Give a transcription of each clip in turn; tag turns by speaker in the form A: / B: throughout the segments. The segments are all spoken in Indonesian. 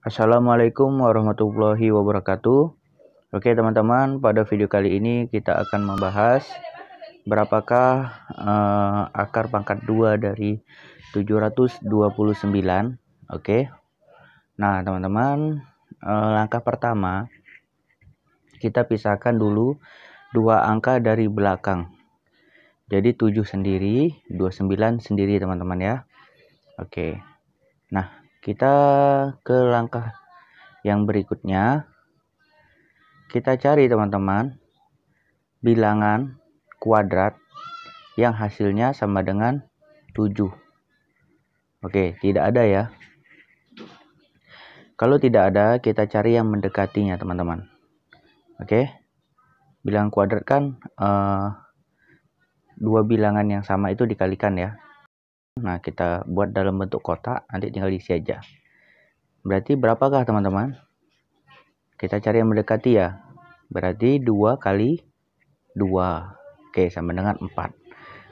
A: Assalamualaikum warahmatullahi wabarakatuh. Oke teman-teman, pada video kali ini kita akan membahas berapakah uh, akar pangkat 2 dari 729. Oke. Nah, teman-teman, uh, langkah pertama kita pisahkan dulu dua angka dari belakang. Jadi 7 sendiri, 29 sendiri teman-teman ya. Oke. Nah, kita ke langkah yang berikutnya. Kita cari teman-teman bilangan kuadrat yang hasilnya sama dengan 7. Oke, tidak ada ya. Kalau tidak ada, kita cari yang mendekatinya teman-teman. Oke. Bilangan kuadrat kan uh, dua bilangan yang sama itu dikalikan ya. Nah, kita buat dalam bentuk kotak, nanti tinggal diisi aja. Berarti berapakah teman-teman? Kita cari yang mendekati ya. Berarti 2 kali 2. Oke, sama dengan 4.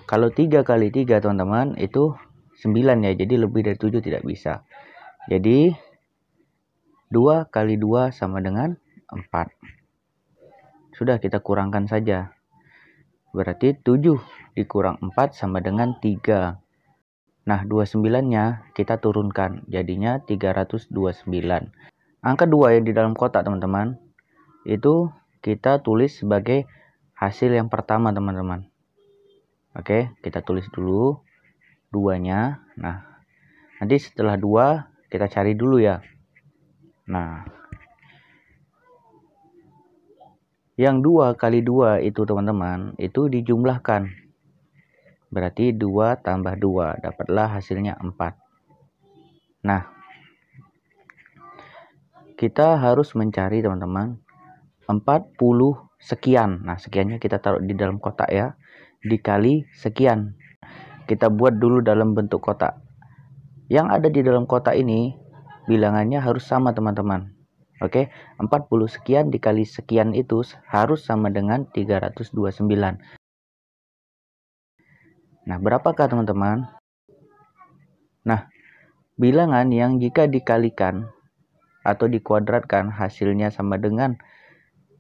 A: Kalau 3 kali 3 teman-teman itu 9 ya. Jadi lebih dari 7 tidak bisa. Jadi 2 kali 2 sama dengan 4. Sudah kita kurangkan saja. Berarti 7 dikurang 4 sama dengan 3. Nah, 29-nya kita turunkan, jadinya 329. Angka 2 yang di dalam kotak, teman-teman, itu kita tulis sebagai hasil yang pertama, teman-teman. Oke, kita tulis dulu duanya. Nah, nanti setelah 2 kita cari dulu ya. Nah, yang 2 kali 2 itu, teman-teman, itu dijumlahkan Berarti 2 tambah 2. Dapatlah hasilnya 4. Nah, kita harus mencari teman-teman 40 sekian. Nah, sekiannya kita taruh di dalam kotak ya. Dikali sekian. Kita buat dulu dalam bentuk kotak. Yang ada di dalam kotak ini bilangannya harus sama teman-teman. Oke, 40 sekian dikali sekian itu harus sama dengan 329. Nah, berapakah teman-teman? Nah, bilangan yang jika dikalikan atau dikuadratkan hasilnya sama dengan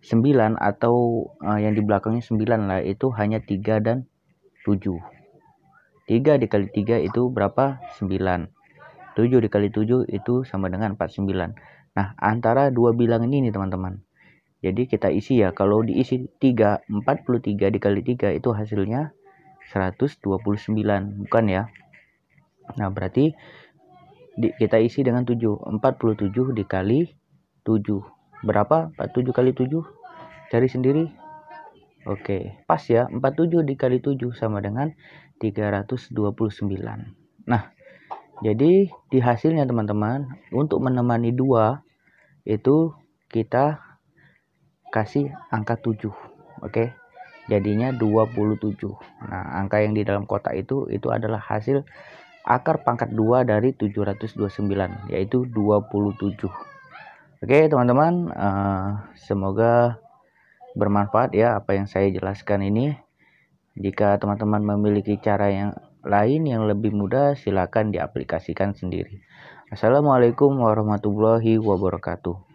A: 9 atau uh, yang di belakangnya 9 lah itu hanya 3 dan 7. 3 dikali 3 itu berapa? 9. 7 dikali 7 itu sama dengan 49. Nah, antara dua bilangan ini teman-teman. Jadi kita isi ya, kalau diisi 3, 43 dikali 3 itu hasilnya 129 bukan ya nah berarti di, kita isi dengan 7 47 dikali 7 berapa 47 kali 7 cari sendiri Oke pas ya 47 dikali 7 sama dengan 329 nah jadi di hasilnya teman-teman untuk menemani dua itu kita kasih angka 7 oke okay? jadinya 27 nah angka yang di dalam kotak itu itu adalah hasil akar pangkat 2 dari 729 yaitu 27 oke teman-teman uh, semoga bermanfaat ya apa yang saya jelaskan ini jika teman-teman memiliki cara yang lain yang lebih mudah silakan diaplikasikan sendiri Assalamualaikum warahmatullahi wabarakatuh